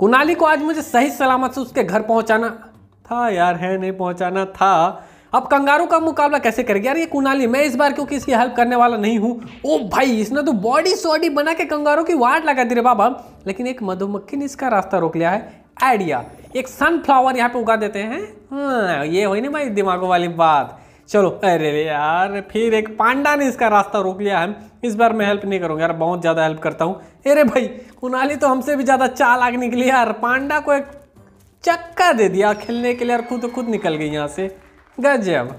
कुनाली को आज मुझे सही सलामत से उसके घर पहुंचाना था यार है नहीं पहुंचाना था अब कंगारू का मुकाबला कैसे करेगी यार ये कुनाली मैं इस बार क्योंकि इसकी हेल्प करने वाला नहीं हूँ ओ भाई इसने तो बॉडी सॉडी बना के कंगारू की वाट लगा दी रे बाबा लेकिन एक मधुमक्खी ने इसका रास्ता रोक लिया है आइडिया एक सनफ्लावर यहाँ पे उगा देते हैं हाँ, ये हुई ना भाई दिमागों वाली बात चलो अरे यार फिर एक पांडा ने इसका रास्ता रोक लिया है इस बार मैं हेल्प नहीं करूँगा यार बहुत ज़्यादा हेल्प करता हूँ अरे भाई कुनाली तो हमसे भी ज़्यादा चाल आग निकली यार पांडा को एक चक्का दे दिया खेलने के लिए यार खुद खुद निकल गई यहाँ से गजब